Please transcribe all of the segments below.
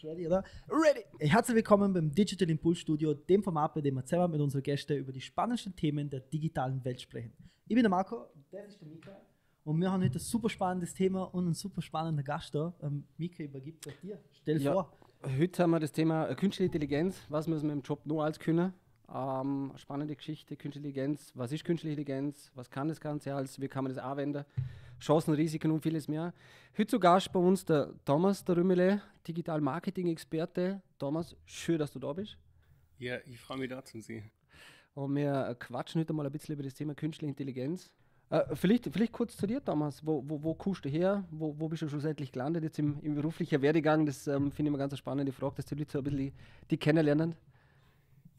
bist ready, oder? Ready! Herzlich willkommen beim Digital Impulse Studio, dem Format, bei dem wir zusammen mit unseren Gästen über die spannendsten Themen der digitalen Welt sprechen. Ich bin der Marco, der ist der Mika und wir haben heute ein super spannendes Thema und einen super spannenden Gast da. Ähm, Mika übergibt es dir. Stell ja, vor. Heute haben wir das Thema Künstliche Intelligenz. Was müssen wir im Job nur als können? Ähm, spannende Geschichte, Künstliche Intelligenz. Was ist Künstliche Intelligenz? Was kann das Ganze als? Wie kann man das anwenden? Chancen, Risiken und vieles mehr. Heute zu Gast bei uns der Thomas der Rümmele, Digital Marketing Experte. Thomas, schön, dass du da bist. Ja, ich freue mich da zu sehen. Und wir quatschen heute mal ein bisschen über das Thema Künstliche Intelligenz. Äh, vielleicht, vielleicht kurz zu dir, Thomas. Wo, wo, wo kommst du her? Wo, wo bist du schlussendlich gelandet jetzt im, im beruflichen Werdegang? Das ähm, finde ich immer ganz eine spannende Frage, dass die Leute so ein bisschen die, die kennenlernen.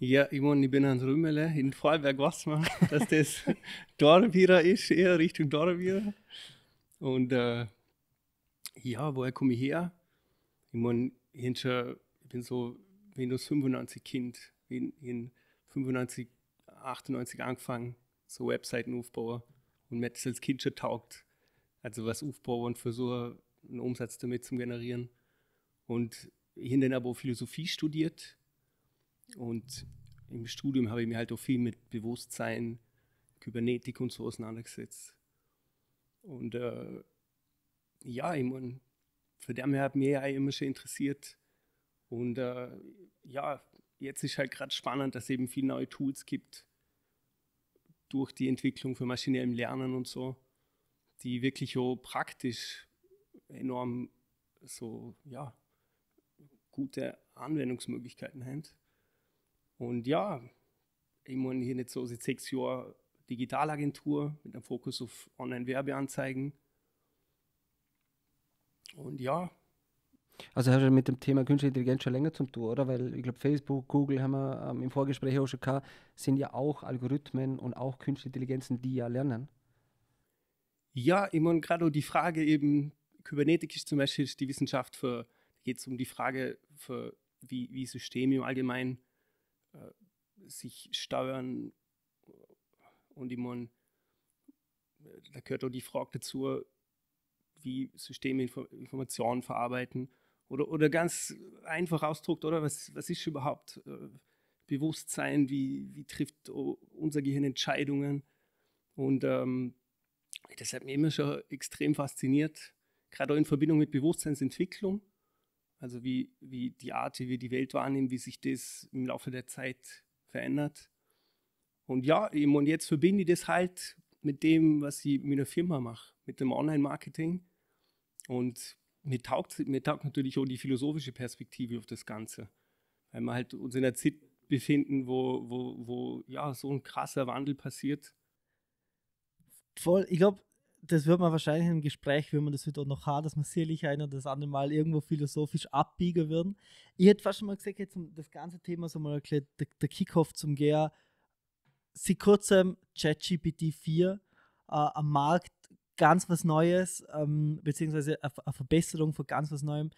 Ja, ich meine, ich bin ein Rümmele in Vorarlberg was man, dass das Dornbierer ist, eher Richtung Dornbierer. Und äh, ja, woher komme ich her? Ich meine, hinter, ich bin so Windows 95 Kind, in, in 95, 98 angefangen, so Webseiten aufbauen und mir das als Kind schon taugt. Also was aufbauen und versuche, einen Umsatz damit zu generieren. Und ich habe dann aber Philosophie studiert und im Studium habe ich mich halt auch viel mit Bewusstsein, Kybernetik und so auseinandergesetzt. Und äh, ja, ich meine, von dem hat mich ja immer schon interessiert. Und äh, ja, jetzt ist halt gerade spannend, dass es eben viele neue Tools gibt durch die Entwicklung für maschinellem Lernen und so, die wirklich auch praktisch enorm so, ja, gute Anwendungsmöglichkeiten haben. Und ja, ich meine, hier nicht so seit sechs Jahren Digitalagentur mit einem Fokus auf Online-Werbeanzeigen. Und ja. Also hast du mit dem Thema Künstliche Intelligenz schon länger zum tun, oder? Weil ich glaube, Facebook, Google haben wir ähm, im Vorgespräch auch schon gehabt, sind ja auch Algorithmen und auch Künstliche Intelligenzen, die ja lernen. Ja, ich meine, gerade die Frage eben, Kybernetik ist zum Beispiel die Wissenschaft für, geht es um die Frage, für, wie, wie Systeme im Allgemeinen äh, sich steuern und ich meine, da gehört auch die Frage dazu, wie Systeme Informationen verarbeiten oder, oder ganz einfach ausdruckt, oder was, was ist überhaupt äh, Bewusstsein, wie, wie trifft unser Gehirn Entscheidungen und ähm, das hat mich immer schon extrem fasziniert, gerade auch in Verbindung mit Bewusstseinsentwicklung also wie, wie die Art, wie wir die Welt wahrnehmen, wie sich das im Laufe der Zeit verändert. Und ja, und jetzt verbinde ich das halt mit dem, was ich mit der Firma mache, mit dem Online-Marketing. Und mir taugt, mir taugt natürlich auch die philosophische Perspektive auf das Ganze. Weil wir halt uns in einer Zeit befinden, wo, wo, wo ja, so ein krasser Wandel passiert. Voll, ich glaube, das wird man wahrscheinlich im Gespräch, wenn man das wieder halt noch hat, dass man sicherlich ein oder das andere Mal irgendwo philosophisch abbiegen würden. Ich hätte fast schon mal gesagt, jetzt das ganze Thema so mal erklärt, der, der Kickoff zum GR, sie kurzem ChatGPT 4 äh, am Markt ganz was Neues, ähm, beziehungsweise eine, eine Verbesserung von ganz was Neuem.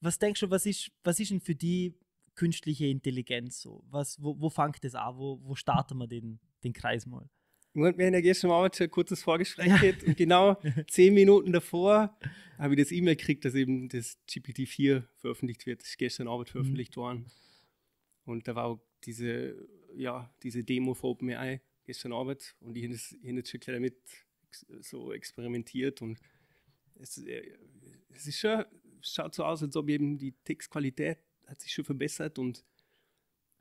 Was denkst du, was ist, was ist denn für die künstliche Intelligenz so? Was, wo, wo fängt das an? Wo, wo starten wir den, den Kreis mal? Und wir haben ja gestern Abend schon ein kurzes Vorgespräch ja. gehabt und genau zehn Minuten davor habe ich das E-Mail gekriegt, dass eben das GPT-4 veröffentlicht wird. Das ist gestern Abend mhm. veröffentlicht mhm. worden. Und da war auch diese, ja, diese Demo von OpenAI gestern Abend und ich habe das, hab das schon damit so experimentiert und es, äh, es ist schon, schaut so aus, als ob eben die Textqualität hat sich schon verbessert und,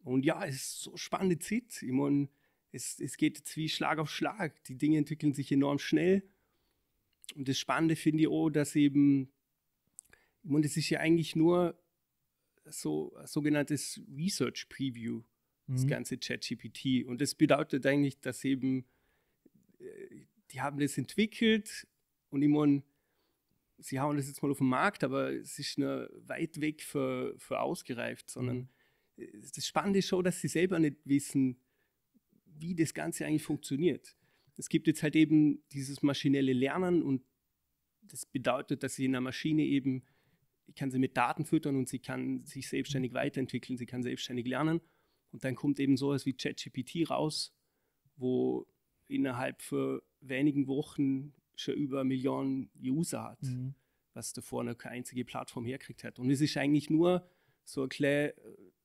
und ja, es ist so spannende Zeit. Ich meine, es, es geht jetzt wie Schlag auf Schlag. Die Dinge entwickeln sich enorm schnell. Und das Spannende finde ich auch, dass eben, und es ist ja eigentlich nur so sogenanntes Research Preview, mhm. das ganze ChatGPT. Und das bedeutet eigentlich, dass eben, äh, die haben das entwickelt und ich meine, sie hauen das jetzt mal auf den Markt, aber es ist nur weit weg für, für ausgereift, sondern mhm. das Spannende ist schon, dass sie selber nicht wissen, wie das Ganze eigentlich funktioniert. Es gibt jetzt halt eben dieses maschinelle Lernen und das bedeutet, dass sie in einer Maschine eben, ich kann sie mit Daten füttern und sie kann sich selbstständig weiterentwickeln, sie kann selbstständig lernen. Und dann kommt eben sowas wie ChatGPT raus, wo innerhalb von wenigen Wochen schon über Millionen User hat, mhm. was davor noch keine einzige Plattform herkriegt hat. Und es ist eigentlich nur so ein,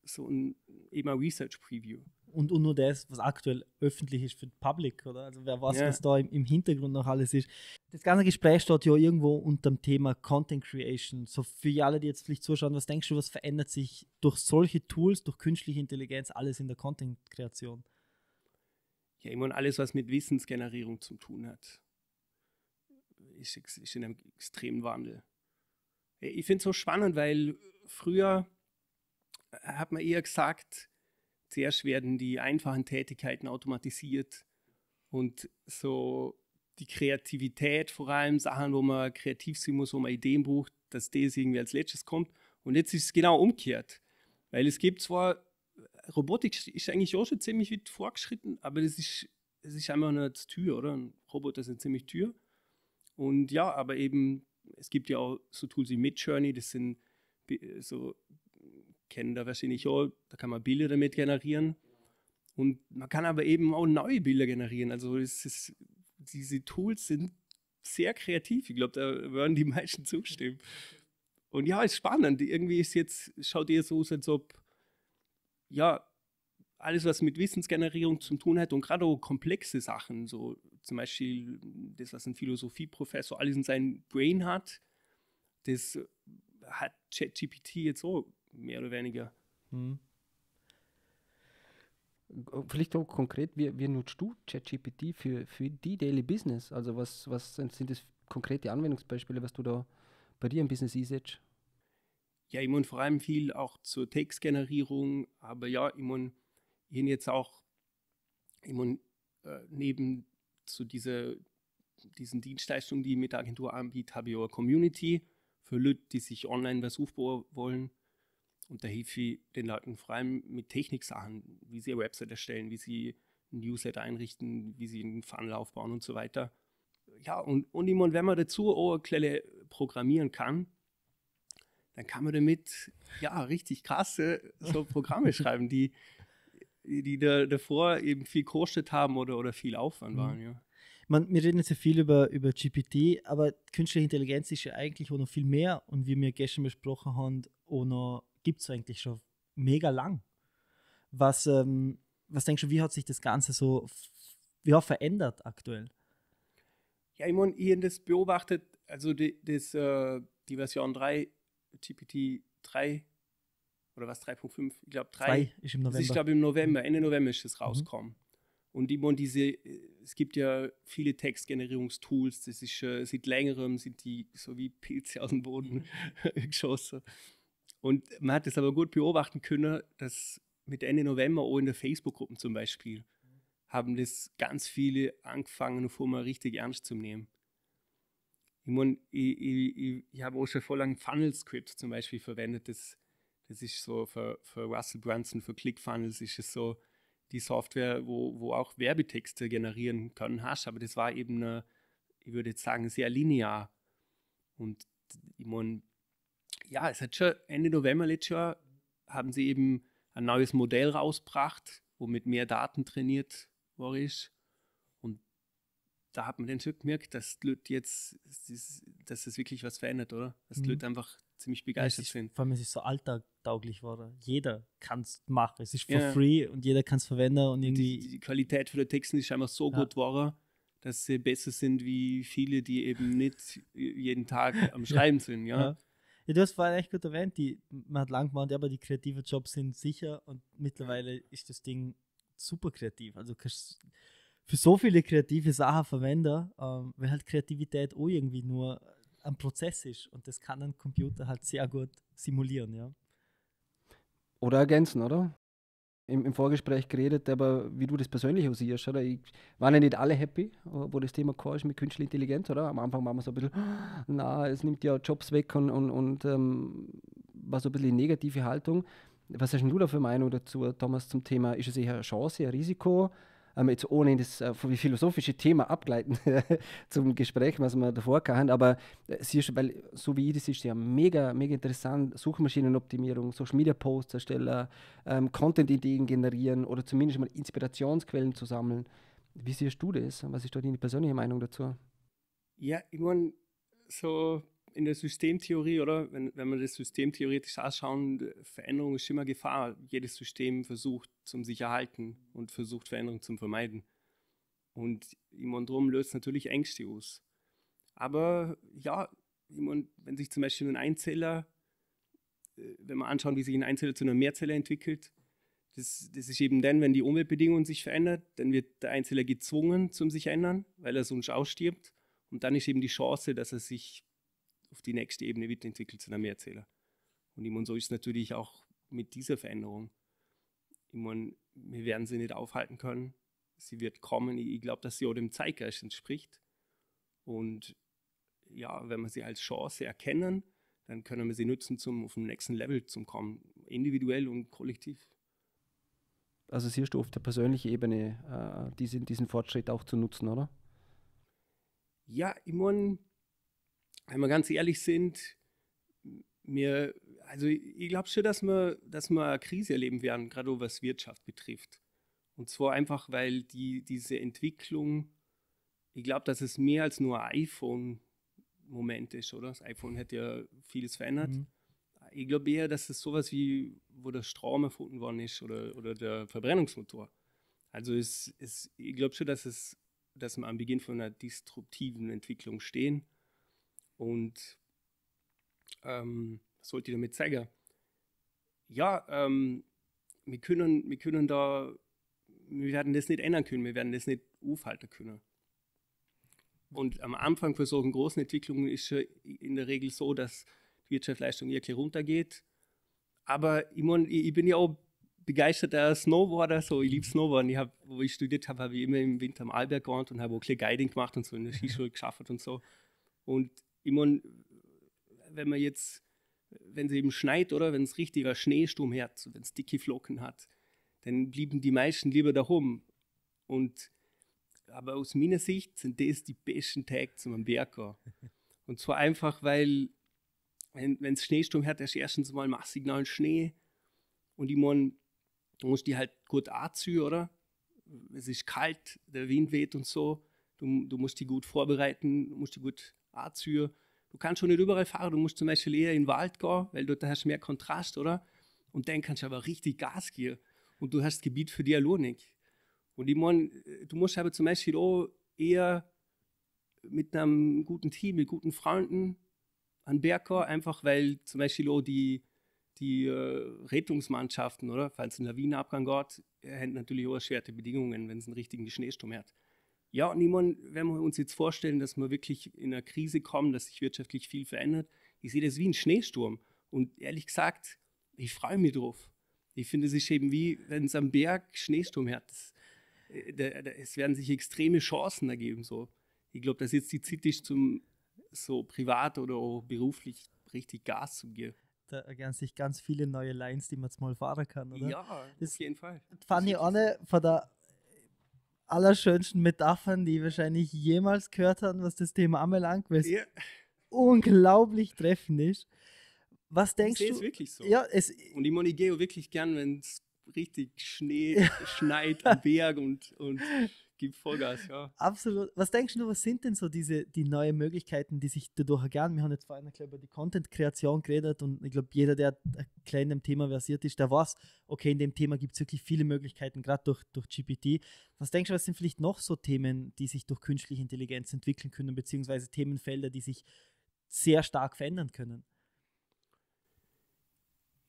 so ein eben ein Research Preview und, und nur das, was aktuell öffentlich ist für den Public, oder? Also wer weiß, yeah. was da im, im, Hintergrund noch alles ist. Das ganze Gespräch steht ja irgendwo unter dem Thema Content Creation. So für alle, die jetzt vielleicht zuschauen, was denkst du, was verändert sich durch solche Tools, durch künstliche Intelligenz, alles in der Content-Kreation? Ja, immer und alles, was mit Wissensgenerierung zu tun hat, ist, ist in einem extremen Wandel. Ich finde es so spannend, weil früher hat man eher gesagt, Zuerst werden die einfachen Tätigkeiten automatisiert und so die Kreativität vor allem, Sachen, wo man kreativ sein muss, wo man Ideen braucht, dass das irgendwie als letztes kommt. Und jetzt ist es genau umgekehrt. Weil es gibt zwar, Robotik ist eigentlich auch schon ziemlich weit vorgeschritten, aber das ist, das ist einfach nur die Tür, oder? Ein Roboter sind ziemlich Tür. Und ja, aber eben, es gibt ja auch so Tools wie Midjourney, das sind so kennen da wahrscheinlich auch, da kann man Bilder damit generieren. Und man kann aber eben auch neue Bilder generieren. Also es ist, diese Tools sind sehr kreativ. Ich glaube, da würden die meisten zustimmen. Und ja, ist spannend. Irgendwie ist jetzt, schaut ihr so aus, als ob, ja, alles, was mit Wissensgenerierung zu tun hat und gerade auch komplexe Sachen, so zum Beispiel das, was ein Philosophieprofessor alles in seinem Brain hat, das hat ChatGPT jetzt so mehr oder weniger. Hm. Vielleicht auch konkret, wie, wie nutzt du ChatGPT für, für die Daily Business? Also was, was sind das konkrete Anwendungsbeispiele, was du da bei dir im Business einsetzt? Ja, ich meine vor allem viel auch zur Textgenerierung, aber ja, ich meine ihn jetzt auch, ich meine äh, neben zu dieser, diesen Dienstleistungen, die ich mit der Agentur anbiete, habe ich auch eine Community für Leute, die sich online was aufbauen wollen. Und da hilft ich den Leuten vor allem mit Technik-Sachen, wie sie ihre Website erstellen, wie sie ein Newsletter einrichten, wie sie einen Funnel aufbauen und so weiter. Ja, und, und wenn man dazu Ohrklelle programmieren kann, dann kann man damit ja richtig krasse so Programme schreiben, die, die da, davor eben viel kostet haben oder, oder viel Aufwand waren. Mhm. Ja. Man, wir reden jetzt ja viel über, über GPT, aber künstliche Intelligenz ist ja eigentlich auch noch viel mehr und wie wir gestern besprochen haben, auch noch gibt es eigentlich schon mega lang. Was, ähm, was denkst du, wie hat sich das Ganze so ja, verändert aktuell? Ja, ich meine, ich habe das beobachtet, also die, das, äh, die Version 3, GPT 3 oder was, 3.5, ich glaube 3, 3 ist im November. Ist, ich glaube im November, Ende mhm. November ist es rausgekommen. Mhm. Und ich meine, diese, äh, es gibt ja viele Textgenerierungstools, das ist äh, seit längerem, sind die so wie Pilze aus dem Boden geschossen. Und man hat es aber gut beobachten können, dass mit Ende November auch in der Facebook-Gruppen zum Beispiel haben das ganz viele angefangen, vor mal richtig ernst zu nehmen. Ich, mein, ich, ich, ich habe auch schon vor langem Funnel-Script zum Beispiel verwendet. Das, das ist so für, für Russell Brunson, für ClickFunnels ist es so die Software, wo, wo auch Werbetexte generieren können hast. Aber das war eben, eine, ich würde jetzt sagen, sehr linear. Und ich meine, ja, es hat schon Ende November letztes Jahr haben sie eben ein neues Modell rausgebracht, womit mehr Daten trainiert worden ist. Und da hat man dann schon gemerkt, dass Leute jetzt, dass es wirklich was verändert, oder? Dass die mhm. Leute einfach ziemlich begeistert ja, sind. Vor allem, es ist so alltagtauglich worden. Jeder kann es machen. Es ist for ja. free und jeder kann es verwenden. Und irgendwie die, die Qualität von den Texten ist scheinbar so ja. gut geworden, dass sie besser sind wie viele, die eben nicht jeden Tag am Schreiben sind. Ja? Ja, du hast vorhin echt gut erwähnt, die, man hat lang gemeint, aber die kreativen Jobs sind sicher und mittlerweile ist das Ding super kreativ. Also für so viele kreative Sachen verwenden, ähm, weil halt Kreativität auch irgendwie nur ein Prozess ist und das kann ein Computer halt sehr gut simulieren, ja. Oder ergänzen, oder? im, im Vorgespräch geredet, aber wie du das persönlich siehst, oder? Ich, waren ja nicht alle happy, wo das Thema kam mit künstlicher Intelligenz, oder? Am Anfang waren wir so ein bisschen, na, es nimmt ja Jobs weg und, und, und ähm, war so ein bisschen die negative Haltung. Was hast du da für Meinung dazu, Thomas, zum Thema, ist es eher eine Chance, ein Risiko? ähm, jetzt ohne in das äh, philosophische Thema abgleiten zum Gespräch, was wir davor hatten, aber äh, sie ist, weil, so wie ich das ist, ja mega, mega interessant, Suchmaschinenoptimierung, Social Media Posts erstellen, ähm, Content-Ideen generieren oder zumindest mal Inspirationsquellen zu sammeln. Wie siehst du das? Was ist da deine persönliche Meinung dazu? Ja, ich meine, so in der Systemtheorie, oder? Wenn, wenn man das System theoretisch Veränderung ist immer Gefahr. Jedes System versucht zum sich und versucht Veränderung zu vermeiden. Und im und drum löst natürlich Ängste aus. Aber ja, wenn sich zum Beispiel ein Einzeller, äh, wenn man anschaut, wie sich ein Einzeller zu einer Mehrzeller entwickelt, das, das ist eben dann, wenn die Umweltbedingungen sich verändern, dann wird der Einzeller gezwungen zum sich ändern, weil er sonst ausstirbt. Und dann ist eben die Chance, dass er sich auf die nächste Ebene weiterentwickelt zu einem Mehrzähler. Und ich meine, so ist es natürlich auch mit dieser Veränderung. Ich meine, wir werden sie nicht aufhalten können. Sie wird kommen. Ich, glaube, dass sie auch dem Zeitgeist entspricht. Und ja, wenn wir sie als Chance erkennen, dann können wir sie nutzen, um auf dem nächsten Level zu kommen, individuell und kollektiv. Also siehst du auf der persönlichen Ebene äh, diesen, diesen Fortschritt auch zu nutzen, oder? Ja, ich meine, wenn wir ganz ehrlich sind, mir, also ich glaube schon, dass wir, dass wir eine Krise erleben werden, gerade was Wirtschaft betrifft. Und zwar einfach, weil die, diese Entwicklung, ich glaube, dass es mehr als nur ein iPhone-Moment ist, oder? Das iPhone hat ja vieles verändert. Mhm. Ich glaube eher, dass es sowas wie, wo der Strom erfunden worden ist oder, oder der Verbrennungsmotor. Also es, es, ich glaube schon, dass, es, dass wir am Beginn von einer disruptiven Entwicklung stehen und ähm, was sollte ich damit sagen? Ja, ähm, wir, können, wir können da, wir werden das nicht ändern können, wir werden das nicht aufhalten können. Und am Anfang für solchen großen Entwicklungen ist schon in der Regel so, dass die Wirtschaftsleistung eher runtergeht. Aber ich, mein, ich, bin ja auch begeisterter Snowboarder, so ich liebe Snowboarden. Ich hab, wo ich studiert habe, habe ich immer im Winter am Alberg gewohnt und habe auch ein bisschen Guiding gemacht und so in der Skischule geschafft und so. Und Imon, wenn man jetzt, wenn es eben schneit oder wenn es richtiger Schneesturm hat, wenn es dicke Flocken hat, dann blieben die meisten lieber daheim. Und aber aus meiner Sicht sind das die besten Tage zum Berg. Und zwar einfach, weil, wenn es Schneesturm hat, ist erstens mal massig neuen Schnee. Und ich meine, du musst die halt gut anziehen, oder? Es ist kalt, der Wind weht und so. Du, du musst die gut vorbereiten, musst die gut anziehen. Du kannst schon nicht überall fahren, du musst zum Beispiel eher in den Wald gehen, weil dort hast du mehr Kontrast, oder? Und dann kannst du aber richtig Gas geben und du hast Gebiet für die Dialognik. Und ich meine, du musst aber zum Beispiel auch eher mit einem guten Team, mit guten Freunden an Berg gehen, einfach weil zum Beispiel auch die, die äh, Rettungsmannschaften, oder? Falls ein Lawinenabgang geht, haben natürlich auch erschwerte Bedingungen, wenn es einen richtigen Schneesturm hat. Ja, und ich meine, wenn wir uns jetzt vorstellen, dass wir wirklich in eine Krise kommen, dass sich wirtschaftlich viel verändert, ich sehe das wie ein Schneesturm. Und ehrlich gesagt, ich freue mich drauf. Ich finde, es ist eben wie, wenn es am Berg Schneesturm hat. Das, äh, da, da, es werden sich extreme Chancen ergeben. So. Ich glaube, dass jetzt die City zum so privat oder auch beruflich richtig Gas zu geben da ergänzen sich ganz viele neue Lines, die man jetzt mal fahren kann, oder? Ja, das auf jeden Fall. Fand ich auch nicht von der allerschönsten Metaphern, die wahrscheinlich jemals gehört haben, was das Thema anbelangt, weil es ja. unglaublich treffend ist. Was denkst ich du? Es wirklich so. Ja, es und ich, meine, ich gehe wirklich gern, wenn es richtig Schnee schneit am Berg und, und gib Vollgas, ja. Absolut. Was denkst du, was sind denn so diese die neuen Möglichkeiten, die sich dadurch ergeben? Wir haben jetzt vorhin über die Content-Kreation geredet und ich glaube, jeder, der klein im Thema versiert ist, der weiß, okay, in dem Thema gibt es wirklich viele Möglichkeiten, gerade durch, durch GPT. Was denkst du, was sind vielleicht noch so Themen, die sich durch künstliche Intelligenz entwickeln können, beziehungsweise Themenfelder, die sich sehr stark verändern können?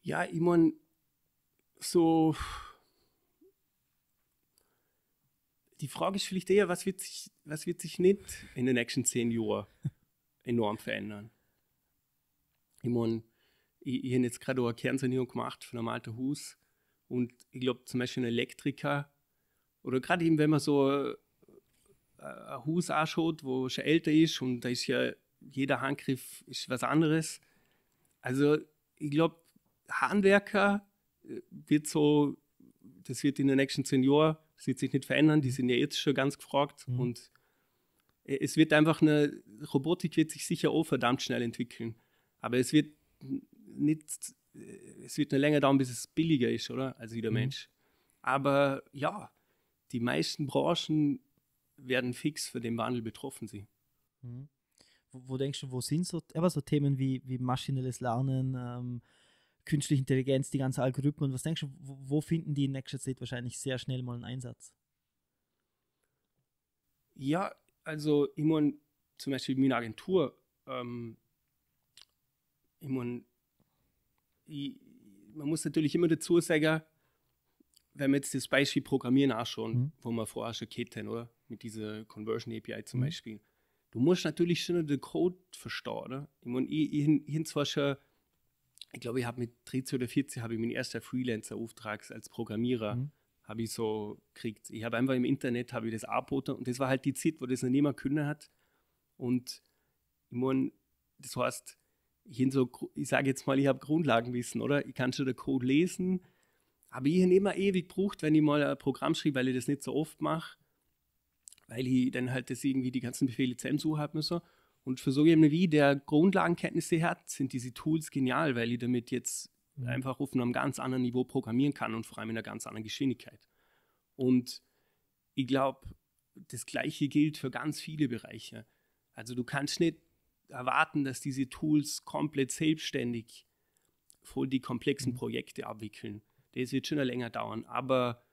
Ja, ich meine, so die Frage ist vielleicht eher, was wird sich, was wird sich nicht in den nächsten zehn Jahren enorm verändern? Ich meine, ich, ich habe jetzt gerade eine Kernsanierung gemacht von einem alten Haus und ich glaube zum Beispiel ein Elektriker oder gerade eben, wenn man so äh, ein Haus anschaut, wo schon älter ist und da ist ja jeder Handgriff ist was anderes. Also ich glaube, Handwerker äh, wird so, das wird in den nächsten zehn Jahren es wird sich nicht verändern, die sind ja jetzt schon ganz gefragt mhm. und äh, es wird einfach eine, Robotik wird sich sicher auch verdammt schnell entwickeln, aber es wird nicht, äh, es wird eine länger dauern, bis es billiger ist, oder, als jeder mhm. Mensch. Aber ja, die meisten Branchen werden fix von dem Wandel betroffen sein. Mhm. Wo, wo, denkst du, wo sind so, aber so Themen wie, wie maschinelles Lernen, ähm, künstliche Intelligenz, die ganzen Algorithmen. Was denkst du, wo finden die in nächster Zeit wahrscheinlich sehr schnell mal einen Einsatz? Ja, also ich meine, zum Beispiel meine Agentur, ähm, ich meine, ich, man muss natürlich immer dazu sagen, wenn wir jetzt das Beispiel Programmieren anschauen, mhm. wo wir vorher schon gehabt oder? Mit dieser Conversion API zum mhm. Beispiel. Du musst natürlich schon den Code verstehen, oder? Ich meine, ich, ich, ich, ich zwar schon ich glaube, ich habe mit 13 oder 14 habe ich meinen ersten Freelancer-Auftrag als Programmierer mhm. habe ich so gekriegt. Ich habe einfach im Internet habe ich das angeboten und das war halt die Zeit, wo das noch niemand können hat. Und ich meine, das heißt, ich, so, ich sage jetzt mal, ich habe Grundlagenwissen, oder? Ich kann schon den Code lesen, aber ich habe immer ewig gebraucht, wenn ich mal ein Programm schreibe, weil ich das nicht so oft mache, weil ich dann halt das irgendwie die ganzen Befehle zusammensuchen habe müssen. So. Und für so jemanden wie, der Grundlagenkenntnisse hat, sind diese Tools genial, weil ich damit jetzt mhm. einfach auf einem ganz anderen Niveau programmieren kann und vor allem in einer ganz anderen Geschwindigkeit. Und ich glaube, das Gleiche gilt für ganz viele Bereiche. Also du kannst nicht erwarten, dass diese Tools komplett selbstständig voll die komplexen mhm. Projekte abwickeln. Das wird schon länger dauern. Aber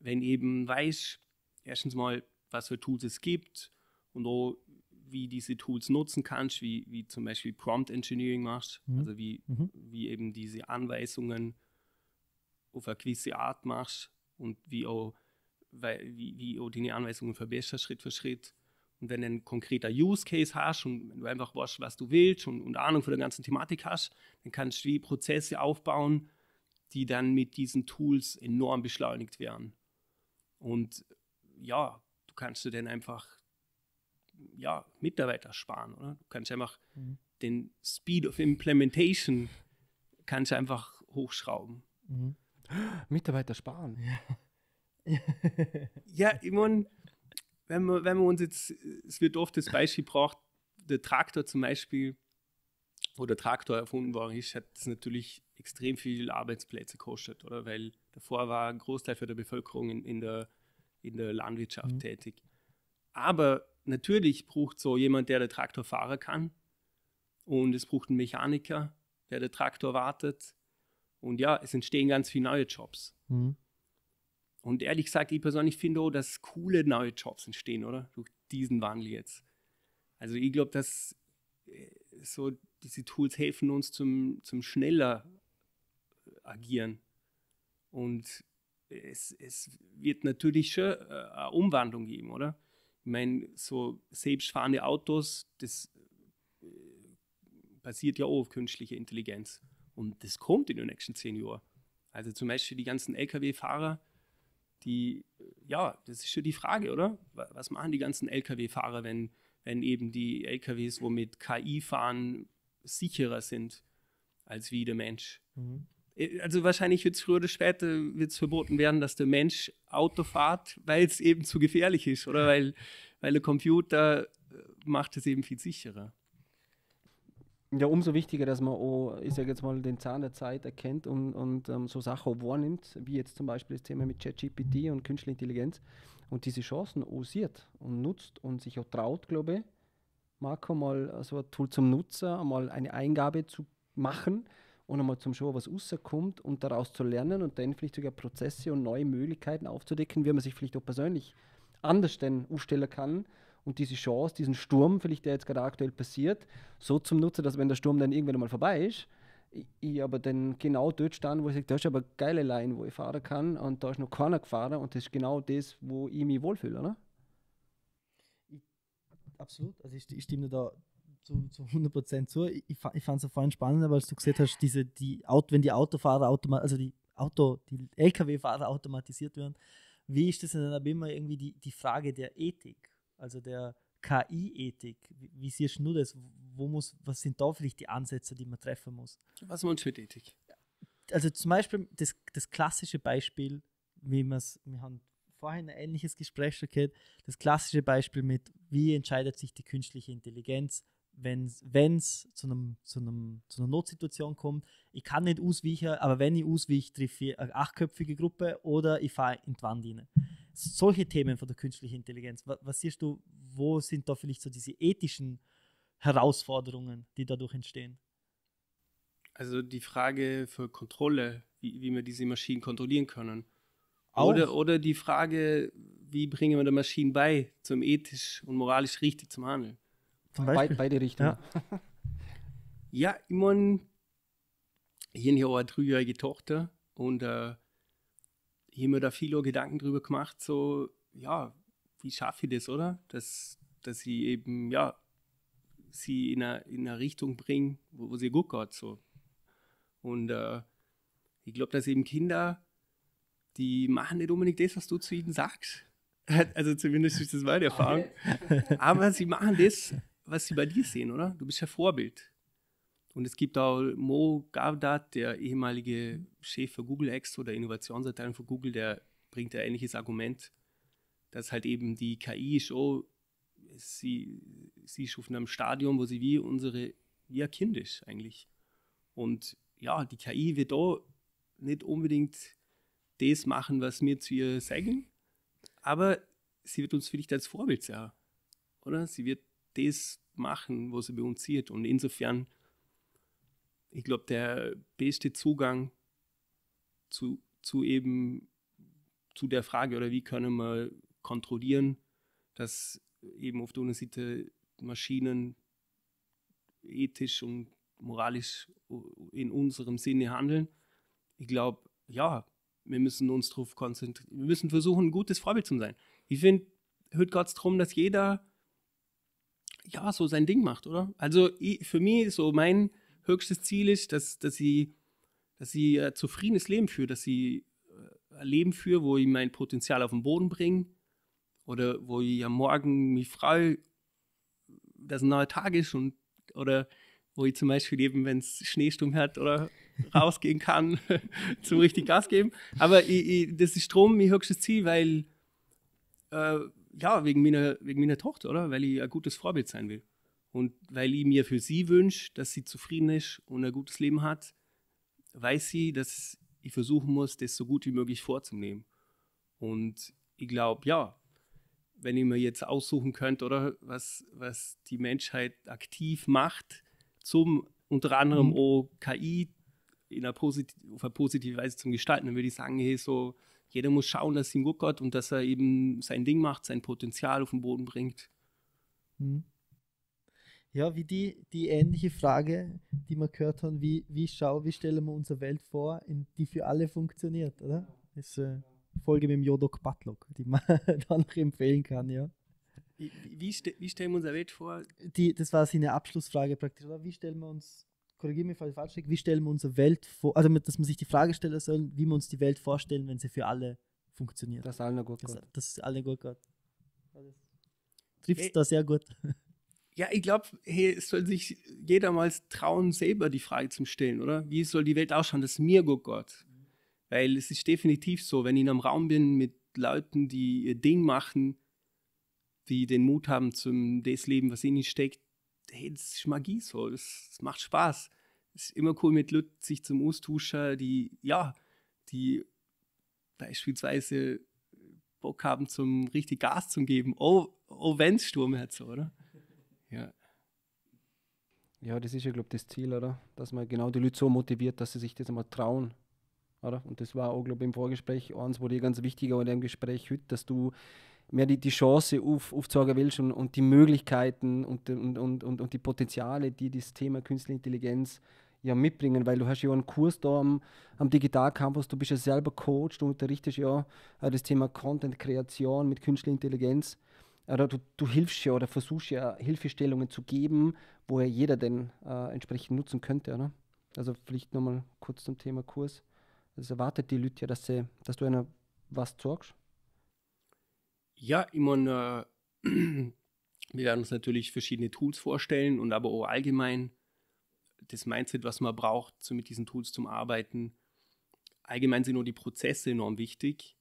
wenn eben weiß, erstens mal, was für Tools es gibt und auch wie diese Tools nutzen kannst, wie, wie zum Beispiel Prompt Engineering machst, mhm. also wie, mhm. wie eben diese Anweisungen auf eine gewisse Art machst und wie auch, weil, wie, wie auch deine Anweisungen verbesserst Schritt für Schritt. Und wenn du einen konkreter Use Case hast und wenn du einfach weißt, was du willst und, und Ahnung von der ganzen Thematik hast, dann kannst du wie Prozesse aufbauen, die dann mit diesen Tools enorm beschleunigt werden. Und ja, du kannst du dann einfach ja, Mitarbeiter sparen, oder? Du kannst einfach mhm. den Speed of Implementation kannst einfach hochschrauben. Mhm. Mitarbeiter sparen. Ja, ja ich meine, wenn wir, wenn wir uns jetzt, es wird oft das Beispiel braucht, der Traktor zum Beispiel, wo der Traktor erfunden worden ist, hat es natürlich extrem viele Arbeitsplätze kostet, oder? Weil davor war ein Großteil für der Bevölkerung in, in der, in der Landwirtschaft mhm. tätig. Aber natürlich braucht so jemand, der den Traktor fahren kann. Und es braucht einen Mechaniker, der den Traktor wartet. Und ja, es entstehen ganz viele neue Jobs. Mhm. Und ehrlich gesagt, ich persönlich finde auch, dass coole neue Jobs entstehen, oder? Durch diesen Wandel jetzt. Also ich glaube, dass äh, so diese Tools helfen uns zum, zum schneller agieren. Und es, es wird natürlich schon äh, eine Umwandlung geben, oder? mein so selbstfahrende Autos, das äh, basiert ja auch auf künstlicher Intelligenz. Und das kommt in den nächsten zehn Jahren. Also zum Beispiel die ganzen Lkw-Fahrer, die, äh, ja, das ist schon die Frage, oder? Was machen die ganzen Lkw-Fahrer, wenn, wenn eben die LKWs, womit KI fahren, sicherer sind als wie der Mensch? Mhm. Äh, also wahrscheinlich wird es früher oder später wird's verboten werden, dass der Mensch Auto fährt, weil es eben zu gefährlich ist oder weil, weil der Computer äh, macht es eben viel sicherer. Ja, umso wichtiger, dass man auch, ich sage jetzt mal, den Zahn der Zeit erkennt und, und ähm, so Sachen wahrnimmt, wie jetzt zum Beispiel das Thema mit ChatGPT und Künstliche Intelligenz und diese Chancen auch und nutzt und sich auch traut, glaube ich, Marco, mal so ein Tool zum Nutzer, mal eine Eingabe zu machen, und einmal zum Schauen, was rauskommt und daraus zu lernen und dann vielleicht sogar Prozesse und neue Möglichkeiten aufzudecken, wie man sich vielleicht auch persönlich anders denn aufstellen kann und diese Chance, diesen Sturm, vielleicht der jetzt gerade aktuell passiert, so zum Nutzen, dass wenn der Sturm dann irgendwann mal vorbei ist, ich aber dann genau dort stand, wo ich sage, da ist aber eine geile Line, wo ich fahren kann und da ist noch keiner gefahren und das ist genau das, wo ich mich wohlfühle, oder? absolut, also ich, ich stimme da zu, zu 100% zu. Ich, ich, fand es ja vorhin spannend, weil du gesagt hast, diese, die Auto, wenn die Autofahrer also die Auto, die Lkw-Fahrer automatisiert werden, wie ist das denn dann immer irgendwie die, die Frage der Ethik, also der KI-Ethik? Wie, wie siehst du das? Wo muss, was sind da vielleicht die Ansätze, die man treffen muss? Was meinst du mit Ethik? Also zum Beispiel das, das klassische Beispiel, wie man es, wir haben vorhin ein ähnliches Gespräch schon gehabt, das klassische Beispiel mit, wie entscheidet sich die künstliche Intelligenz wenn es zu, einem, zu, zu einer Notsituation kommt. Ich kann nicht ausweichen, aber wenn ich ausweiche, treffe ich eine achtköpfige Gruppe oder ich fahre in die Wand rein. Solche Themen von der künstlichen Intelligenz, was, siehst du, wo sind da vielleicht so diese ethischen Herausforderungen, die dadurch entstehen? Also die Frage für Kontrolle, wie, wie wir diese Maschinen kontrollieren können. Oder, oder die Frage, wie bringen wir der Maschine bei, zum ethisch und moralisch richtig zum Handeln. Zum Beispiel. Be beide Richtungen. Ja, ja Imon, hier habe ich eine dreijährige Tochter und äh, ich habe mir da viele Gedanken drüber gemacht, so, ja, wie schaffe ich das, oder? Dass, dass ich eben, ja, sie in eine, in eine Richtung bringe, wo, wo, sie gut geht, so. Und äh, ich glaube, dass eben Kinder, die machen nicht unbedingt das, was du zu ihnen sagst. Also zumindest ist das meine Erfahrung. Aber sie machen das, was sie bei dir sehen, oder? Du bist ja Vorbild. Und es gibt auch Mo Gavdat, der ehemalige Chef für Google X oder Innovationsabteilung für Google, der bringt ein ähnliches Argument, dass halt eben die KI ist, oh, sie, sie ist auf einem Stadium, wo sie wie unsere, wie ein Kind ist eigentlich. Und ja, die KI wird da nicht unbedingt das machen, was wir zu ihr sagen, aber sie wird uns vielleicht als Vorbild sein, oder? Sie wird das machen, was er bei uns sieht. Und insofern, ich glaube, der beste Zugang zu, zu eben zu der Frage, oder wie können wir kontrollieren, dass eben auf der einen Seite Maschinen ethisch und moralisch in unserem Sinne handeln. Ich glaube, ja, wir müssen uns darauf konzentrieren, wir müssen versuchen, ein gutes Vorbild zu sein. Ich finde, hört Gott darum, dass jeder ja, so sein Ding macht, oder? Also ich, für mich, so mein höchstes Ziel ist, dass, dass sie, dass sie ein zufriedenes Leben führt, dass ich äh, ein Leben führt, wo ich mein Potenzial auf den Boden bringe oder wo ich am Morgen mich freue, dass ein neuer Tag ist und oder wo ich zum Beispiel eben, wenn es Schneesturm hat oder rausgehen kann, zum richtig Gas geben. Aber ich, ich, das ist Strom mein höchstes Ziel, weil äh, ja, wegen meiner, wegen meiner Tochter, oder? Weil ich ein gutes Vorbild sein will. Und weil ich mir für sie wünsche, dass sie zufrieden ist und ein gutes Leben hat, weiß sie, dass ich versuchen muss, das so gut wie möglich vorzunehmen. Und ich glaube, ja, wenn ich mir jetzt aussuchen könnte, oder was, was die Menschheit aktiv macht, zum unter anderem mhm. auch KI in einer posit auf Weise zum Gestalten, dann würde ich sagen, hey, so, jeder muss schauen, dass es ihm gut geht und dass er eben sein Ding macht, sein Potenzial auf den Boden bringt. Hm. Ja, wie die, die ähnliche Frage, die wir gehört haben, wie, wie schau, wie stellen wir unsere Welt vor, in, die für alle funktioniert, oder? Das ist äh, eine Folge mit dem Jodok Batlok, die man da noch empfehlen kann, ja. Wie, wie, wie, stellen wir unsere Welt vor? Die, das war seine Abschlussfrage praktisch, oder? Wie stellen wir uns korrigiere mich, falls ich falsch liege, wie stellen wir unsere Welt vor, also dass man sich die Frage stellen soll, wie wir uns die Welt vorstellen, wenn sie für alle funktioniert. Dass alle gut das, Gott. Das ist allen gut Gott. Trifft hey. da sehr gut. Ja, ich glaube, hey, es soll sich jeder mal trauen, selber die Frage zu stellen, oder? Wie soll die Welt ausschauen? dass mir gut Gott. Weil es ist definitiv so, wenn ich in einem Raum bin mit Leuten, die ihr Ding machen, die den Mut haben zum das Leben, was in ihnen steckt, hey, das ist Magie so, das, das macht Spaß ist immer cool mit Leuten sich zum Austauschen, die, ja, die beispielsweise Bock haben, zum richtig Gas zu geben, Oh, auch wenn es Sturm hat, so, oder? Ja. Ja, das ist ja, glaube ich, das Ziel, oder? Dass man genau die Leute so motiviert, dass sie sich das einmal trauen, oder? Und das war auch, glaube ich, im Vorgespräch eins, wo dir ganz wichtig war in dem Gespräch heute, dass du mehr die, die Chance auf, aufzeigen willst und, und die Möglichkeiten und, und, und, und die Potenziale, die das Thema Künstliche Intelligenz ja mitbringen, weil du hast ja einen Kurs da am, am Digital Campus, du bist ja selber Coach, du unterrichtest ja äh, das Thema Content-Kreation mit künstlicher Intelligenz. Oder du, du hilfst ja oder versuchst ja Hilfestellungen zu geben, wo ja jeder denn äh, entsprechend nutzen könnte, oder? Also vielleicht nochmal kurz zum Thema Kurs. Das also erwartet die Leute ja, dass, sie, dass du einer was zeigst. Ja, ich meine, äh, wir werden uns natürlich verschiedene Tools vorstellen und aber auch allgemein das Mindset, was man braucht, so mit diesen Tools zum Arbeiten. Allgemein sind nur die Prozesse enorm wichtig,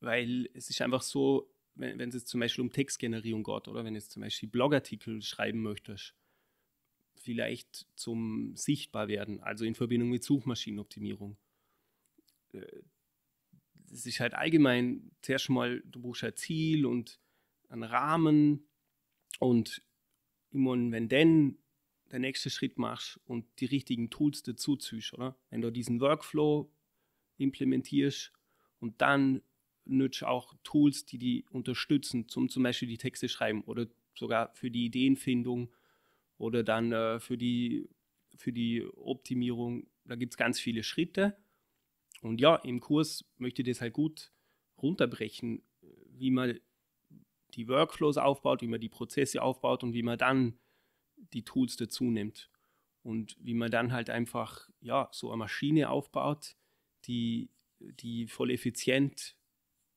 weil es ist einfach so, wenn, wenn es zum Beispiel um Textgenerierung geht oder wenn es zum Beispiel Blogartikel schreiben möchtest, vielleicht zum Sichtbarwerden, also in Verbindung mit Suchmaschinenoptimierung. Es äh, ist halt allgemein, zuerst mal, du brauchst ein Ziel und einen Rahmen und immer ein Wenn-Denn der nächste Schritt machst und die richtigen Tools dazu ziehst, oder? Wenn du diesen Workflow implementierst und dann nützt auch Tools, die die unterstützen, zum, zum Beispiel die Texte schreiben oder sogar für die Ideenfindung oder dann äh, für, die, für die Optimierung. Da gibt es ganz viele Schritte. Und ja, im Kurs möchte ich das halt gut runterbrechen, wie man die Workflows aufbaut, wie man die Prozesse aufbaut und wie man dann die Tools dazu nimmt und wie man dann halt einfach ja, so eine Maschine aufbaut, die, die voll effizient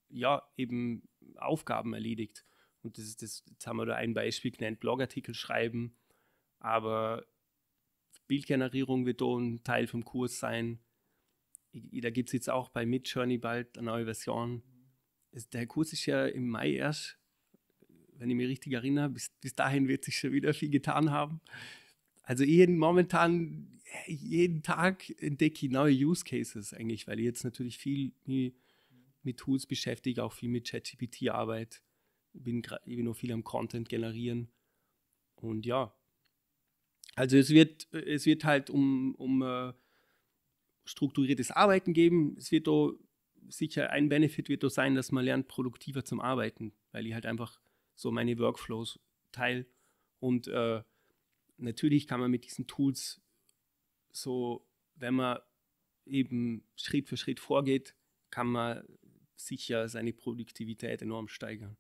ja, eben Aufgaben erledigt. Und das ist das, jetzt haben wir da ein Beispiel genannt, Blogartikel schreiben, aber Bildgenerierung wird da ein Teil vom Kurs sein. da gibt es jetzt auch bei Midjourney bald eine neue Version. der Kurs ist ja im Mai erst wenn ich mich richtig erinnere, bis, bis dahin wird sich schon wieder viel getan haben. Also jeden, momentan, jeden Tag entdecke ich neue Use Cases eigentlich, weil ich jetzt natürlich viel mit, mit Tools beschäftige, auch viel mit ChatGPT arbeite. Ich bin, ich bin noch viel am Content generieren. Und ja, also es wird, es wird halt um, um uh, strukturiertes Arbeiten geben. Es wird da sicher ein Benefit wird da sein, dass man lernt, produktiver zum Arbeiten, weil ich halt einfach so meine Workflows teil. Und äh, natürlich kann man mit diesen Tools so, wenn man eben Schritt für Schritt vorgeht, kann man sicher seine Produktivität enorm steigern.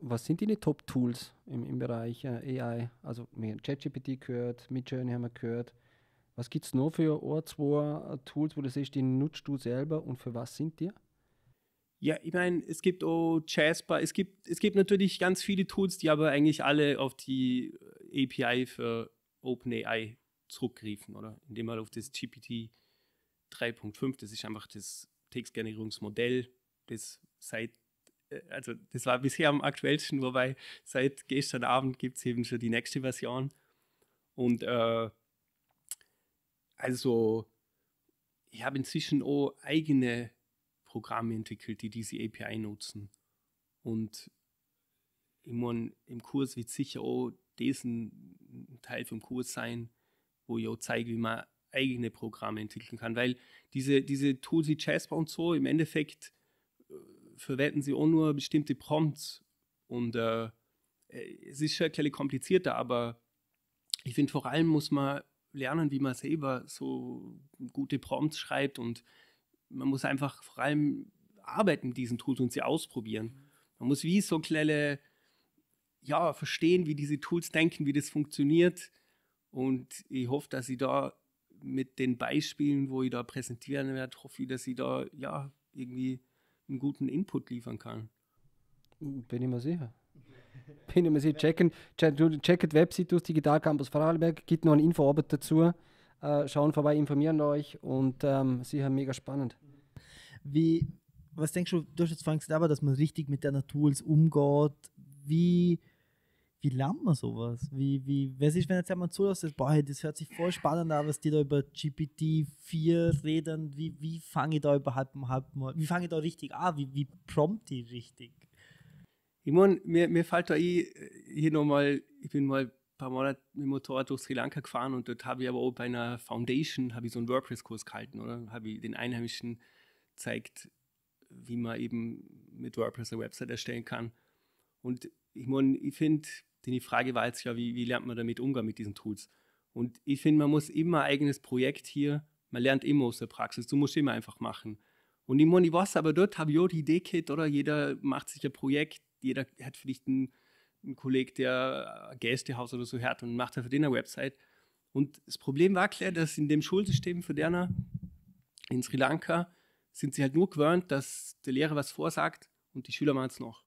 Was sind die Top-Tools im, im Bereich äh, AI? Also ChatGPT gehört, Midjourney haben wir gehört. Was gibt es noch für ein, zwei äh, Tools, wo du siehst, die nutzt du selber und für was sind die? Ja, ich meine, es gibt auch Jasper, es gibt, es gibt natürlich ganz viele Tools, die aber eigentlich alle auf die äh, API für OpenAI zurückgriffen, oder? Indem man auf das GPT 3.5, das ist einfach das Textgenerierungsmodell, das seit, äh, also das war bisher am aktuellsten, wobei seit gestern Abend gibt es eben schon die nächste Version. Und äh, also ich habe inzwischen auch eigene Programme entwickelt, die diese API nutzen. Und ich meine, im Kurs wird sicher auch diesen Teil vom Kurs sein, wo ich auch zeige, wie man eigene Programme entwickeln kann, weil diese, diese Tools wie Jasper und so, im Endeffekt äh, verwenden sie auch nur bestimmte Prompts und äh, äh es ist schon ein bisschen komplizierter, aber ich finde, vor allem muss man lernen, wie man selber so gute Prompts schreibt und man muss einfach vor allem arbeiten mit diesen Tools und sie ausprobieren. Mhm. Man muss wie so kleine, ja, verstehen, wie diese Tools denken, wie das funktioniert. Und ich hoffe, dass ich da mit den Beispielen, wo ich da präsentieren werde, hoffe ich, dass ich da ja irgendwie einen guten Input liefern kann. Uh, bin ich mir sicher. Bin ich mir sicher. Checken, check, checket Website aus Digital Campus Vorarlberg, gibt noch eine Infoarbeit dazu. Äh, schauen vorbei, informieren euch und ähm, sicher mega spannend. Wie, was denkst du, du hast jetzt fängst aber, dass man richtig mit diesen Tools umgeht. Wie, wie lernt man sowas? Wie, wie, was ist, wenn jetzt jemand zulässt, boah, das hört sich voll spannend an, was die da über GPT-4 reden, wie, wie fange ich da überhaupt halb mal, wie fange ich da richtig an, wie, wie prompt die richtig? Ich meine, mir, mir fällt da eh, eh hier nochmal, ich bin mal ein paar Monate mit dem Motorrad durch Sri Lanka gefahren und dort habe ich aber auch bei einer Foundation, habe ich so einen WordPress-Kurs gehalten, oder? Habe ich den Einheimischen zeigt, wie man eben mit WordPress eine Website erstellen kann. Und ich meine, ich finde, die Frage war jetzt ja, wie, wie lernt man damit umgehen mit diesen Tools? Und ich finde, man muss immer ein eigenes Projekt hier, man lernt immer aus der Praxis, du musst immer einfach machen. Und ich meine, ich weiß aber dort, habe ich auch die Idee gehabt, oder jeder macht sich ein Projekt, jeder hat vielleicht einen, einen Kollegen, der ein Gästehaus oder so hat und macht dann halt für den eine Website. Und das Problem war klar, dass in dem Schulsystem für derner in Sri Lanka sind sie halt nur gewöhnt, dass der Lehrer was vorsagt und die Schüler machen es noch.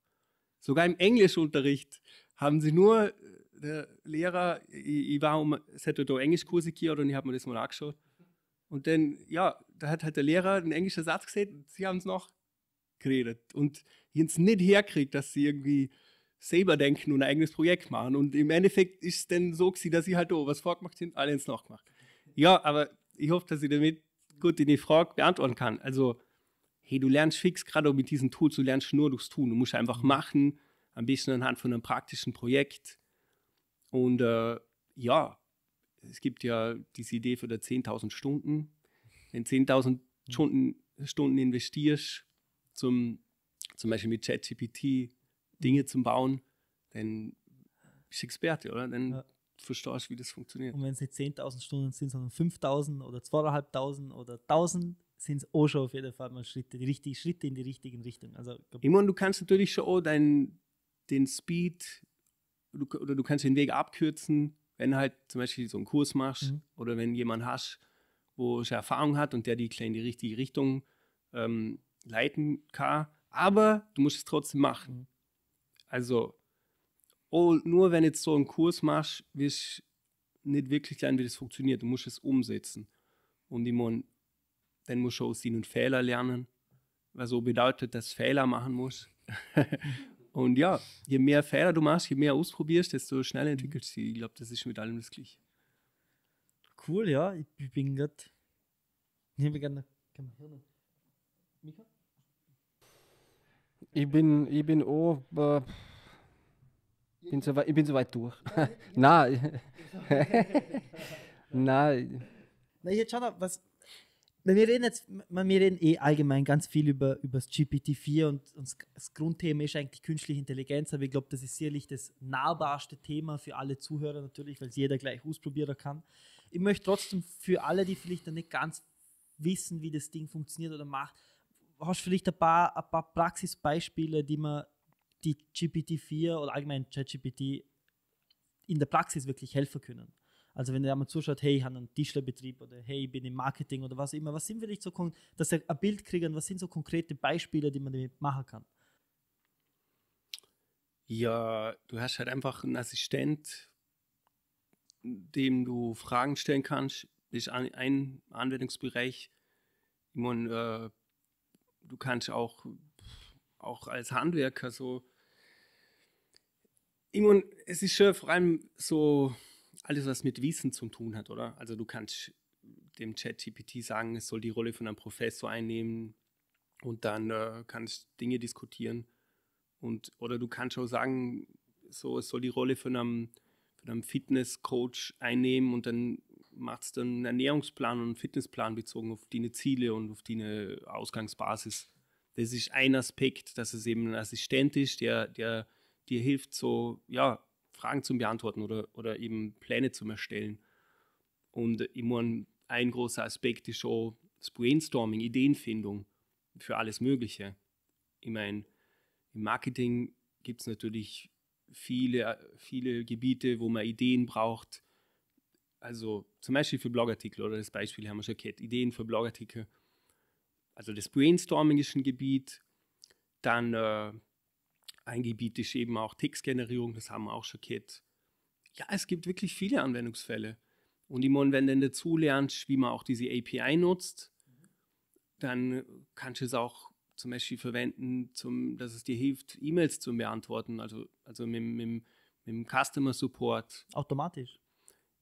Sogar im Englischunterricht haben sie nur, äh, der Lehrer, ich, ich war um, es hätte da Englischkurse gehabt und ich habe mir das mal angeschaut. Und dann, ja, da hat halt der Lehrer einen englischen Satz gesehen und sie haben es noch geredet. Und jetzt nicht herkriegt, dass sie irgendwie selber denken und ein eigenes Projekt machen. Und im Endeffekt ist es dann so gewesen, dass sie halt, da was vorgemacht sind, alle ins nachgemacht. Ja, aber ich hoffe, dass ich damit gut die Frage beantworten kann. Also, hey, du lernst fix gerade mit diesen Tools, du lernst nur durchs Tun. Du musst einfach mhm. machen, ein bisschen anhand von einem praktischen Projekt. Und äh, ja, es gibt ja diese Idee für die 10.000 Stunden. Wenn 10.000 mhm. Stunden, Stunden investierst, zum, zum Beispiel mit ChatGPT Dinge mhm. zu bauen, dann bist du Experte, oder? Dann ja verstehst, wie das funktioniert. Und wenn es nicht 10.000 Stunden sind, sondern 5.000 oder 2.500 oder 1.000, sind es auch schon auf jeden Fall mal Schritte, die richtigen Schritte in die richtigen Richtung. Also, ich meine, du kannst natürlich schon auch dein, den Speed du, oder du kannst den Weg abkürzen, wenn halt zum Beispiel so einen Kurs machst mhm. oder wenn jemand hast, wo schon Erfahrung hat und der die in die richtige Richtung ähm, leiten kann. Aber du musst es trotzdem machen. Mhm. Also oh, nur wenn jetzt so einen Kurs machst, wirst du nicht wirklich lernen, wie das funktioniert. Du musst es umsetzen. Und ich mein, dann musst du aus deinen Fehler lernen, was so bedeutet, dass du Fehler machen musst. Und ja, je mehr Fehler du machst, je mehr ausprobierst, desto schneller entwickelst du dich. Ich glaube, das ist mit allem das Gleiche. Cool, ja. Ich bin gerade. Ich habe gerne. Ich bin, ich bin auch. Äh ich bin so weit, ich bin so weit durch. Ja, Nein. Nein. Na, jetzt schau mal, was. Wir reden jetzt, wir reden eh allgemein ganz viel über, über das GPT-4 und, und, das Grundthema ist eigentlich künstliche Intelligenz, aber ich glaube, das ist sicherlich das nahbarste Thema für alle Zuhörer natürlich, weil es jeder gleich ausprobieren kann. Ich möchte trotzdem für alle, die vielleicht dann nicht ganz wissen, wie das Ding funktioniert oder macht, hast du vielleicht ein paar, ein paar Praxisbeispiele, die man die GPT-4 oder allgemein ChatGPT in der Praxis wirklich helfen können. Also wenn der mal zuschaut, hey, ich habe einen Tischlerbetrieb oder hey, ich bin im Marketing oder was immer, was sind wirklich so, dass er ein Bild kriegen, was sind so konkrete Beispiele, die man damit machen kann? Ja, du hast halt einfach einen Assistent, dem du Fragen stellen kannst. Das ist ein Anwendungsbereich. Ich meine, äh, du kannst auch, auch als Handwerker so Imon, es ist schon vor allem so alles, was mit Wissen zu tun hat, oder? Also du kannst dem Chat-GPT sagen, es soll die Rolle von einem Professor einnehmen und dann äh, kannst Dinge diskutieren. Und, oder du kannst auch sagen, so, es soll die Rolle von einem, von einem Fitnesscoach einnehmen und dann macht es dann einen Ernährungsplan und einen Fitnessplan bezogen auf deine Ziele und auf deine Ausgangsbasis. Das ist ein Aspekt, dass es eben ein Assistent ist, der, der dir hilft, so ja, Fragen zu beantworten oder, oder eben Pläne zu erstellen. Und immer ein, ein großer Aspekt ist schon das Brainstorming, Ideenfindung für alles Mögliche. Ich meine, im Marketing gibt es natürlich viele, viele Gebiete, wo man Ideen braucht. Also zum Beispiel für Blogartikel oder das Beispiel haben wir schon gehört, Ideen für Blogartikel. Also das Brainstorming ist ein Gebiet. Dann äh, ein Gebiet ist eben auch Ticks-Generierung, das haben wir auch schon gehört. Ja, es gibt wirklich viele Anwendungsfälle. Und ich wenn du dazu lernst, wie man auch diese API nutzt, dann kannst du es auch zum Beispiel verwenden, zum, dass es dir hilft, E-Mails zu beantworten, also, also mit, mit, mit dem Customer Support. Automatisch.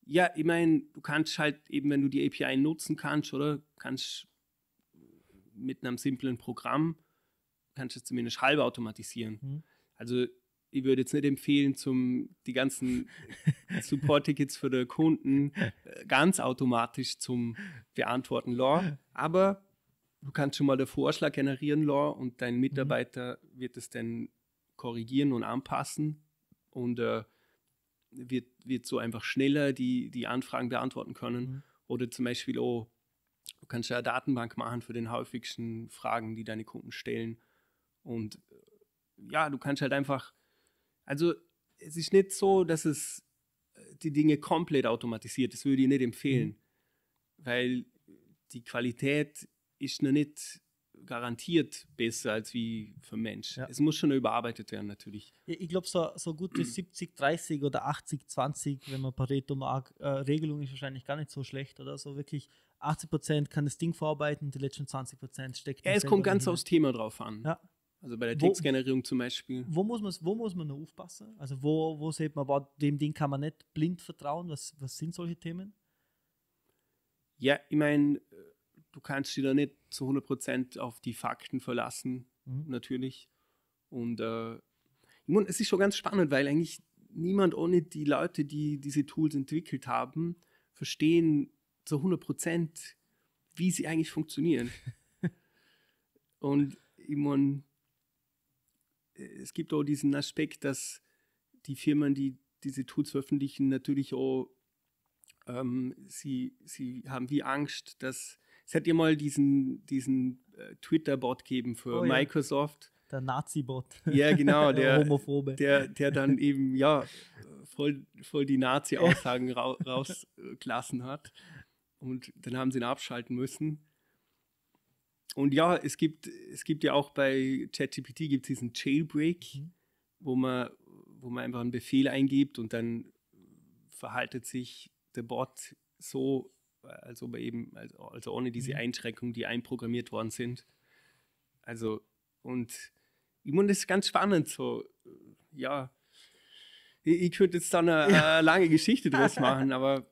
Ja, ich meine, du kannst halt eben, wenn du die API nutzen kannst, oder kannst mit einem simplen Programm, kannst du es zumindest halb automatisieren. Mhm. Also ich würde jetzt nicht empfehlen, zum die ganzen Support-Tickets für die Kunden äh, ganz automatisch zum Beantworten law. Aber du kannst schon mal den Vorschlag generieren law und dein mhm. Mitarbeiter mhm. wird es dann korrigieren und anpassen und äh, wird, wird so einfach schneller die, die Anfragen beantworten können. Mhm. Oder zum Beispiel, oh, du kannst ja eine Datenbank machen für den häufigsten Fragen, die deine Kunden stellen. Und ja, du kannst halt einfach, also es ist nicht so, dass es äh, die Dinge komplett automatisiert. Das würde ich nicht empfehlen, mhm. weil die Qualität ist noch nicht garantiert besser als wie für Mensch. Ja. Es muss schon überarbeitet werden, natürlich. Ja, ich glaube, so, so gut wie 70, 30 oder 80, 20, wenn man Pareto mag, äh, Regelung ist wahrscheinlich gar nicht so schlecht, oder? So wirklich 80 Prozent kann das Ding verarbeiten, die letzten 20 Prozent steckt. Ja, es kommt ganz hin. aufs Thema drauf an. Ja. Also bei der Textgenerierung zum Beispiel. Wo muss, man, wo muss man noch aufpassen? Also wo, wo sieht man, dem Ding kann man nicht blind vertrauen? Was, was sind solche Themen? Ja, ich meine, du kannst dich da nicht zu 100% auf die Fakten verlassen, mhm. natürlich. Und äh, meine, es ist schon ganz spannend, weil eigentlich niemand ohne die Leute, die diese Tools entwickelt haben, verstehen zu 100%, wie sie eigentlich funktionieren. Und ich meine, es gibt auch diesen Aspekt, dass die Firmen, die diese Tools veröffentlichen, natürlich auch, ähm, sie, sie haben wie Angst, dass, es hat ja mal diesen, diesen äh, Twitter-Bot geben für oh, Microsoft. Ja. Der Nazi-Bot. Ja, genau, der, Homophobe. Der, der dann eben, ja, voll, voll die Nazi-Aussagen ra rausgelassen hat. Und dann haben sie ihn abschalten müssen und ja, es gibt, es gibt ja auch bei ChatGPT gibt es diesen Jailbreak, mhm. wo, man, wo man einfach einen Befehl eingibt und dann verhaltet sich der Bot so, als ob er eben, also, also, ohne diese mhm. Einschränkungen, die einprogrammiert worden sind. Also, und ich meine, das ist ganz spannend, so, ja. Ich, könnte jetzt dann eine, ja. eine lange Geschichte draus machen, aber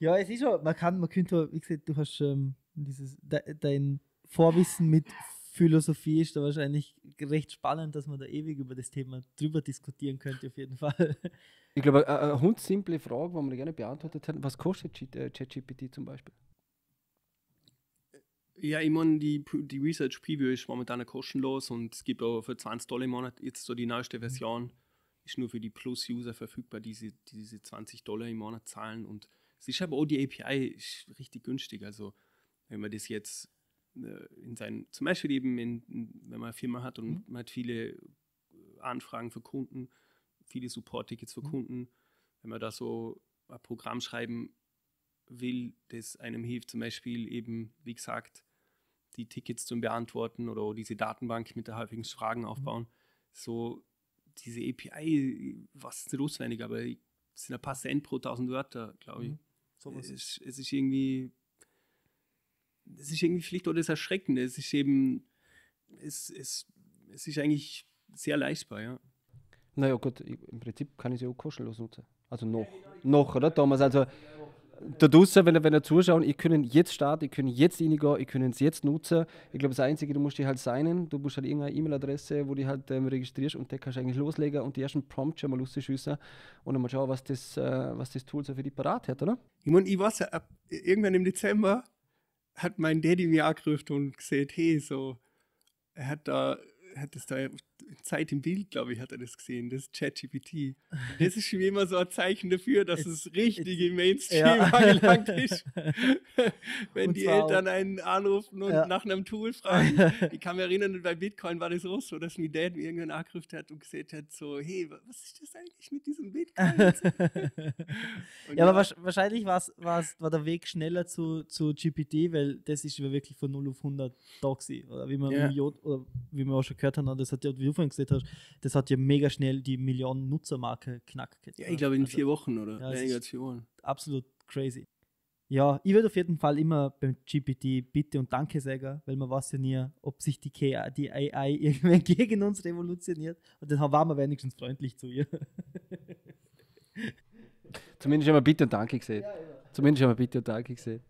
Ja, es ist schon, man kann, man könnte, wie gesagt, du hast ähm, dieses, de, dein Vorwissen mit Philosophie ist da wahrscheinlich recht spannend, dass man da ewig über das Thema drüber diskutieren könnte, auf jeden Fall. Ich glaube, eine hundsimple Frage, die man gerne beantwortet hätten, was kostet äh, ChatGPT zum Beispiel? Ja, ich meine, die, die Research Preview ist momentan kostenlos und es gibt aber für 20 Dollar im Monat jetzt so die neueste mhm. Version, ist nur für die Plus-User verfügbar, die diese, diese 20 Dollar im Monat zahlen und Sie C-Sharp die API ist richtig günstig. Also, wenn man das jetzt äh, in seinen, zum Beispiel eben, in, wenn man eine Firma hat und mhm. man hat viele äh, Anfragen für Kunden, viele Support-Tickets für mhm. Kunden, wenn man da so ein Programm schreiben will, das einem hilft, zum Beispiel eben, wie gesagt, die Tickets zu beantworten oder diese Datenbank mit der häufigen Fragen mhm. aufbauen. Mhm. So diese API, was ist denn notwendig, aber sind ein paar Cent pro 1000 Wörter, glaube ich. Mhm. Sowas. Es, es ist irgendwie, es ist irgendwie Pflicht oder das Erschreckende. Es ist eben, es, es, es ist eigentlich sehr leistbar, ja. Naja gut, im Prinzip kann ich sie auch kostenlos nutzen. Also noch, noch, oder Thomas? Also da draußen, wenn, wenn ihr zuschaut, ihr könnt jetzt starten, ihr könnt jetzt reingehen, ihr könnt es jetzt nutzen. Ich glaube, das Einzige, du musst dich halt signen, du musst halt irgendeine E-Mail-Adresse, wo du halt ähm, registrierst und dann kannst du eigentlich loslegen und die ersten Prompts schon mal rausschiessen und dann mal schauen, was das, äh, was das Tool so für dich parat hat, oder? Ich meine, ich weiß ja, ab, irgendwann im Dezember hat mein Daddy mir angerufen und gesagt, hey, so, er hat da, hat das da Zeit im Bild, glaube ich, hat er das gesehen, das ChatGPT. Das ist schon immer so ein Zeichen dafür, dass es, es richtig im Mainstream ja. angelangt ist. Wenn die Eltern einen anrufen und ja. nach einem Tool fragen. Ich kann mich erinnern, bei Bitcoin war das auch so, dass mir Dad mir irgendwann angerufen hat und gesagt hat, so, hey, was ist das eigentlich mit diesem Bitcoin? ja, ja, aber wahrscheinlich war's, war's, war der Weg schneller zu, zu GPT, weil das ist wirklich von 0 auf 100 Doxy. oder wie man ja. Jod, oder wie wir auch schon gehört haben, das hat ja Anfang gesagt hast, das hat ja mega schnell die Millionen-Nutzer-Marke knackt. Ja, ich glaube in also, vier Wochen oder ja, weniger als vier Wochen. Absolut crazy. Ja, ich würde auf jeden Fall immer beim GPT Bitte und Danke sagen, weil man weiß ja nie, ob sich die, KI, die AI irgendwann gegen uns revolutioniert. Und dann waren wir wenigstens freundlich zu ihr. Zumindest haben wir Bitte und Danke gesehen. Ja, ja. Zumindest haben wir Bitte und Danke gesehen.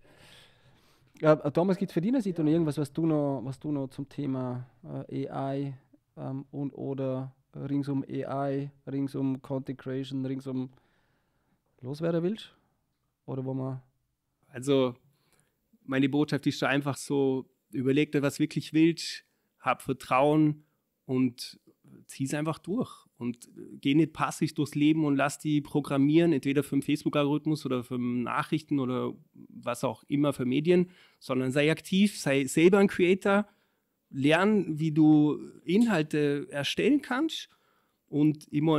Ja, Thomas, gibt es für deine Seite ja. noch irgendwas, was du noch, was du noch zum Thema äh, AI ähm, und oder ringsum AI, ringsum Content Creation, ringsum um loswerden willst? Oder wo man. Also, meine Botschaft ist einfach so: überleg dir, was wirklich willst, hab Vertrauen und zieh es einfach durch. Und äh, geh nicht passiv durchs Leben und lass die programmieren, entweder für den Facebook-Algorithmus oder für Nachrichten oder was auch immer für Medien, sondern sei aktiv, sei selber ein Creator lernen, wie du Inhalte erstellen kannst. Und immer,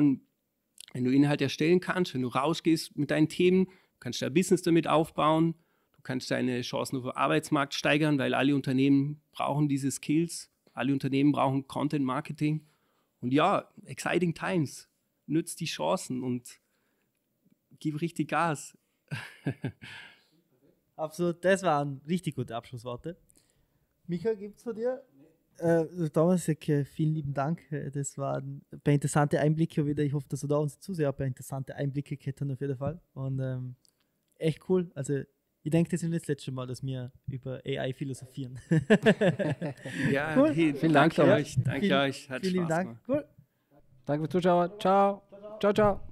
wenn du Inhalte erstellen kannst, wenn du rausgehst mit deinen Themen, kannst du dein Business damit aufbauen, du kannst deine Chancen auf den Arbeitsmarkt steigern, weil alle Unternehmen brauchen diese Skills, alle Unternehmen brauchen Content Marketing. Und ja, exciting times, nützt die Chancen und gib richtig Gas. Absolut, das waren richtig gute Abschlussworte. Micha, gibt es von dir äh, äh, Thomas, äh, vielen lieben Dank. Äh, das waren ein paar interessante Einblicke wieder. Ich hoffe, dass du da uns Zuseher ein paar interessante Einblicke hätten auf jeden Fall. Und ähm, echt cool. Also ich denke, das ist das letzte Mal, dass wir über AI philosophieren. ja, cool. hey, vielen Dank, Dank euch. Danke vielen, euch. Hat vielen Spaß Dank. Cool. Danke fürs Zuschauen. Ciao. Ciao, ciao. ciao.